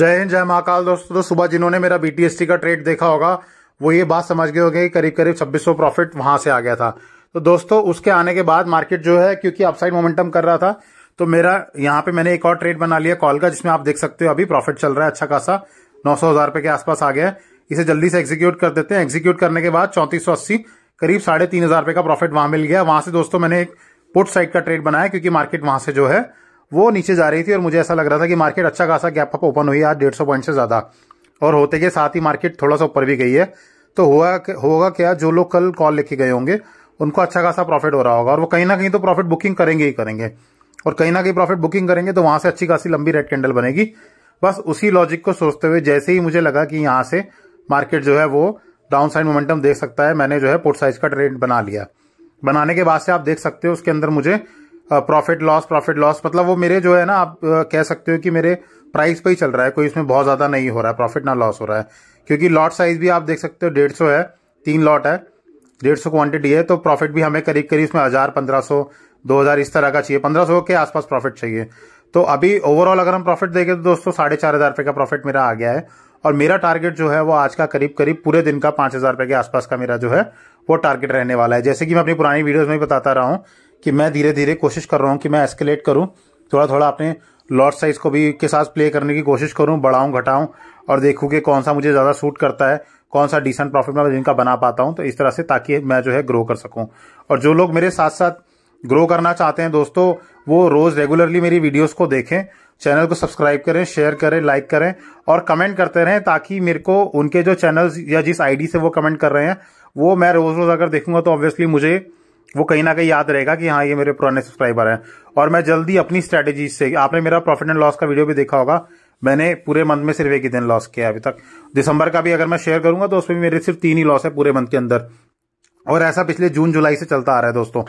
जय हिंद जय महाकाल दोस्तों तो सुबह जिन्होंने मेरा बीटीएसटी का ट्रेड देखा होगा वो ये बात समझ गए होंगे करीब करीब 2600 प्रॉफिट वहां से आ गया था तो दोस्तों उसके आने के बाद मार्केट जो है क्योंकि अपसाइड मोमेंटम कर रहा था तो मेरा यहाँ पे मैंने एक और ट्रेड बना लिया कॉल का जिसमें आप देख सकते हो अभी प्रॉफिट चल रहा है अच्छा खासा नौ सौ हजार रुपये के आसपास आ गया है इसे जल्दी से एग्जीक्यूट कर देते हैं एग्जीक्यूट करने के बाद चौंतीस सौ अस्सी करीब साढ़े तीन हजार रुपये का प्रॉफिट वहां मिल गया वहां से दोस्तों मैंने एक पुट साइड का ट्रेड बनाया क्योंकि मार्केट वहां से जो है वो नीचे जा रही थी और मुझे ऐसा लग रहा था कि मार्केट अच्छा खासा गैप अप ओपन हुई आज डेढ़ सौ पॉइंट से ज़्यादा और होते के साथ ही मार्केट थोड़ा सा ऊपर भी गई है तो हुआ होगा क्या जो लोग कल कॉल लेके गए होंगे उनको अच्छा खासा प्रॉफिट हो रहा होगा और वो कहीं ना कहीं तो प्रॉफिट बुकिंग करेंगे ही करेंगे और कहीं ना कहीं प्रॉफिट बुकिंग करेंगे तो वहां से अच्छी खासी लंबी रेड कैंडल बनेगी बस उसी लॉजिक को सोचते हुए जैसे ही मुझे लगा कि यहाँ से मार्केट जो है वो डाउन साइड मोमेंटम देख सकता है मैंने जो है पोर्ट साइज का ट्रेड बना लिया बनाने के बाद से आप देख सकते हो उसके अंदर मुझे प्रॉफिट लॉस प्रॉफिट लॉस मतलब वो मेरे जो है ना आप कह सकते हो कि मेरे प्राइस पे ही चल रहा है कोई इसमें बहुत ज़्यादा नहीं हो रहा है प्रॉफिट ना लॉस हो रहा है क्योंकि लॉट साइज भी आप देख सकते हो डेढ़ सौ है तीन लॉट है डेढ़ सौ क्वांटिटी है तो प्रॉफिट भी हमें करीब करीब इसमें हज़ार पंद्रह सौ दो हज़ार इस तरह का चाहिए पंद्रह सौ के आसपास प्रॉफिट चाहिए तो अभी ओवरऑल अगर हम प्रॉफिट देखें तो दोस्तों साढ़े चार हज़ार रुपये का प्रॉफिट मेरा आ गया है और मेरा टारगेट जो है वो आज का करीब करीब पूरे दिन का पाँच हज़ार रुपये के आसपास का मेरा जो है वो टारगेट रहने वाला है जैसे कि मैं अपनी पुरानी वीडियोज़ में बताता रहा हूँ कि मैं धीरे धीरे कोशिश कर रहा हूँ कि मैं एस्केलेट करूँ थोड़ा थोड़ा अपने लॉट साइज को भी के साथ प्ले करने की कोशिश करूँ बढ़ाऊँ घटाऊँ और देखूँ कि कौन सा मुझे ज़्यादा सूट करता है कौन सा डिसेंट प्रॉफिट मैं जिनका बना पाता हूँ तो इस तरह से ताकि मैं जो है ग्रो कर सकूँ और जो लोग मेरे साथ साथ ग्रो करना चाहते हैं दोस्तों वो रोज़ रेगुलरली मेरी वीडियोस को देखें चैनल को सब्सक्राइब करें शेयर करें लाइक करें और कमेंट करते रहें ताकि मेरे को उनके जो चैनल्स या जिस आईडी से वो कमेंट कर रहे हैं वो मैं रोज़ रोज़ अगर देखूंगा तो ऑब्वियसली मुझे वो कहीं ना कहीं याद रहेगा कि हाँ ये मेरे पुराने सब्सक्राइबर हैं और मैं जल्दी अपनी स्ट्रैटेजी से आपने मेरा प्रॉफिट एंड लॉस का वीडियो भी देखा होगा मैंने पूरे मंथ में सिर्फ एक ही दिन लॉस किया अभी तक दिसंबर का भी अगर मैं शेयर करूंगा तो उसमें मेरे सिर्फ तीन ही लॉस है पूरे मंथ के अंदर और ऐसा पिछले जून जुलाई से चलता आ रहा है दोस्तों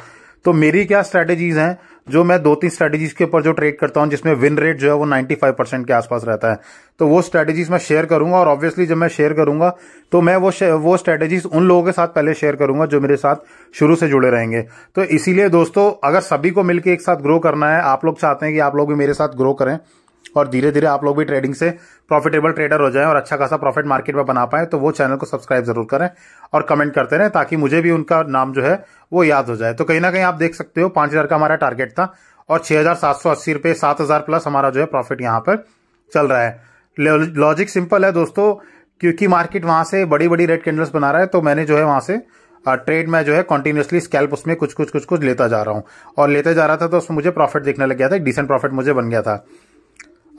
तो मेरी क्या स्ट्रैटेजीज हैं जो मैं दो तीन स्ट्रैटेजीज के ऊपर जो ट्रेड करता हूं जिसमें विन रेट जो है वो 95 परसेंट के आसपास रहता है तो वो स्ट्रैटेजीज मैं शेयर करूंगा और ऑब्वियसली जब मैं शेयर करूंगा तो मैं वो वो स्ट्रैटेजीज उन लोगों के साथ पहले शेयर करूंगा जो मेरे साथ शुरू से जुड़े रहेंगे तो इसीलिए दोस्तों अगर सभी को मिलकर एक साथ ग्रो करना है आप लोग चाहते हैं कि आप लोग भी मेरे साथ ग्रो करें और धीरे धीरे आप लोग भी ट्रेडिंग से प्रॉफिटेबल ट्रेडर हो जाएं और अच्छा खासा प्रॉफिट मार्केट में बना पाएं तो वो चैनल को सब्सक्राइब जरूर करें और कमेंट करते रहें ताकि मुझे भी उनका नाम जो है वो याद हो जाए तो कहीं ना कहीं आप देख सकते हो पांच हजार का हमारा टारगेट था और छह हजार सात सौ अस्सी रुपये सात हजार प्लस हमारा जो है प्रॉफिट यहाँ पर चल रहा है लॉजिक सिंपल है दोस्तों क्योंकि मार्केट वहां से बड़ी बड़ी रेड कैंडल्स बना रहा है तो मैंने जो है वहां से ट्रेड में जो है कंटिन्यूसली स्कैल्प उसमें कुछ कुछ कुछ कुछ लेता जा रहा हूँ और लेते जा रहा था तो उसमें मुझे प्रॉफिट देखने लग गया था एक डिसेंट प्रॉफिट मुझे बन गया था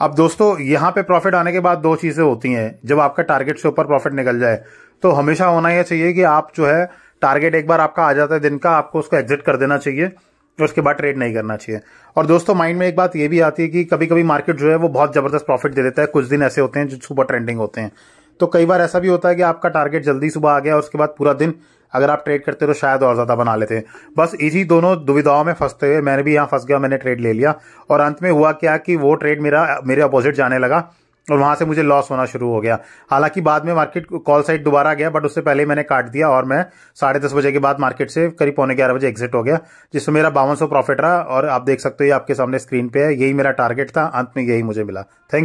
अब दोस्तों यहां पे प्रॉफिट आने के बाद दो चीज़ें होती हैं जब आपका टारगेट से ऊपर प्रॉफिट निकल जाए तो हमेशा होना यह चाहिए कि आप जो है टारगेट एक बार आपका आ जाता है दिन का आपको उसको एग्जिट कर देना चाहिए और उसके बाद ट्रेड नहीं करना चाहिए और दोस्तों माइंड में एक बात ये भी आती है कि कभी कभी मार्केट जो है वो बहुत ज़बरदस्त प्रॉफिट दे देता है कुछ दिन ऐसे होते हैं जो सुपर ट्रेंडिंग होते हैं तो कई बार ऐसा भी होता है कि आपका टारगेट जल्दी सुबह आ गया और उसके बाद पूरा दिन अगर आप ट्रेड करते तो शायद और ज़्यादा बना लेते हैं बस इसी दोनों दुविधाओं में फंसते हुए मैंने भी यहाँ फंस गया मैंने ट्रेड ले लिया और अंत में हुआ क्या कि वो ट्रेड मेरा मेरे अपोजिट जाने लगा और वहां से मुझे लॉस होना शुरू हो गया हालांकि बाद में मार्केट कॉल साइड दोबारा गया बट उससे पहले मैंने काट दिया और मैं साढ़े दस बजे के बाद मार्केट से करीब पौने ग्यारह बजे एग्जिट हो गया जिससे मेरा बावन सौ प्रॉफिट रहा और आप देख सकते हो ये आपके सामने स्क्रीन पे है यही मेरा टारगेट था अंत में यही मुझे मिला थैंक